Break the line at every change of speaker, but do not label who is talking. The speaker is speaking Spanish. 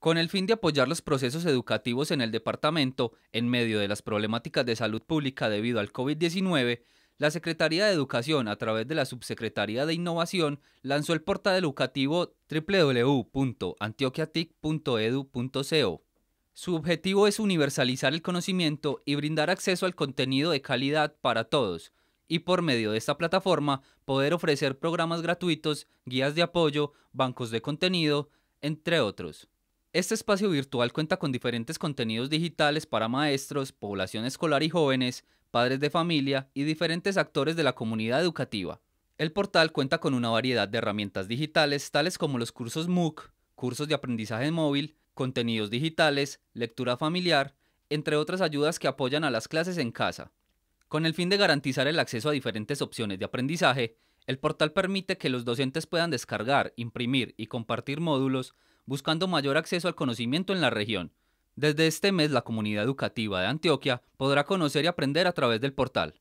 Con el fin de apoyar los procesos educativos en el departamento en medio de las problemáticas de salud pública debido al COVID-19, la Secretaría de Educación, a través de la Subsecretaría de Innovación, lanzó el portal educativo www.antioquiatic.edu.co. Su objetivo es universalizar el conocimiento y brindar acceso al contenido de calidad para todos, y por medio de esta plataforma poder ofrecer programas gratuitos, guías de apoyo, bancos de contenido, entre otros. Este espacio virtual cuenta con diferentes contenidos digitales para maestros, población escolar y jóvenes, padres de familia y diferentes actores de la comunidad educativa. El portal cuenta con una variedad de herramientas digitales tales como los cursos MOOC, cursos de aprendizaje móvil, contenidos digitales, lectura familiar, entre otras ayudas que apoyan a las clases en casa. Con el fin de garantizar el acceso a diferentes opciones de aprendizaje, el portal permite que los docentes puedan descargar, imprimir y compartir módulos buscando mayor acceso al conocimiento en la región. Desde este mes, la comunidad educativa de Antioquia podrá conocer y aprender a través del portal.